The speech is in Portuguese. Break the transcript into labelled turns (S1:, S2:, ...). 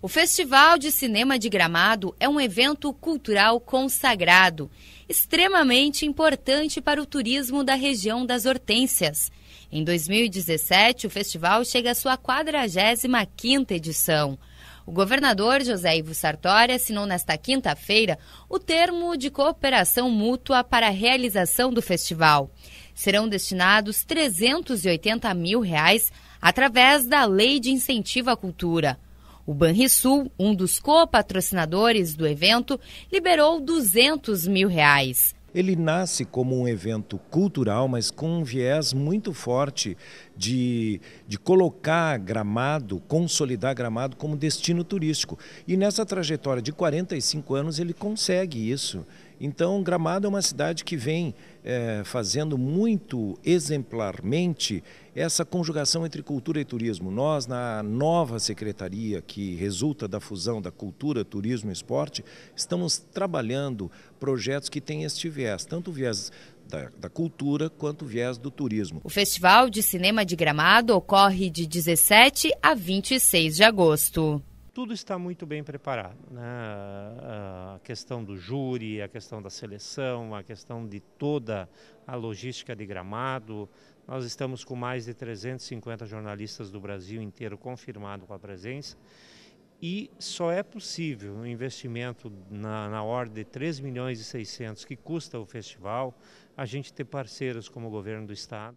S1: O Festival de Cinema de Gramado é um evento cultural consagrado, extremamente importante para o turismo da região das Hortênsias. Em 2017, o festival chega à sua 45ª edição. O governador José Ivo Sartori assinou nesta quinta-feira o termo de cooperação mútua para a realização do festival serão destinados 380 mil reais através da Lei de Incentivo à Cultura. O Banrisul, um dos co-patrocinadores do evento, liberou 200 mil reais.
S2: Ele nasce como um evento cultural, mas com um viés muito forte de, de colocar Gramado, consolidar Gramado como destino turístico. E nessa trajetória de 45 anos ele consegue isso. Então, Gramado é uma cidade que vem é, fazendo muito exemplarmente essa conjugação entre cultura e turismo. Nós, na nova secretaria que resulta da fusão da cultura, turismo e esporte, estamos trabalhando projetos que têm este viés, tanto o viés da, da, cultura quanto viés do turismo.
S1: O Festival de Cinema de Gramado ocorre de 17 a 26 de agosto tudo está
S3: muito bem preparado. Né? A questão do júri, a questão da seleção, a questão de toda a logística de gramado. Nós estamos com mais de 350 jornalistas do Brasil inteiro confirmado com a presença. E só é possível um investimento na, na ordem de 3 milhões e 600 que custa o festival, a gente ter parceiros como o governo do estado.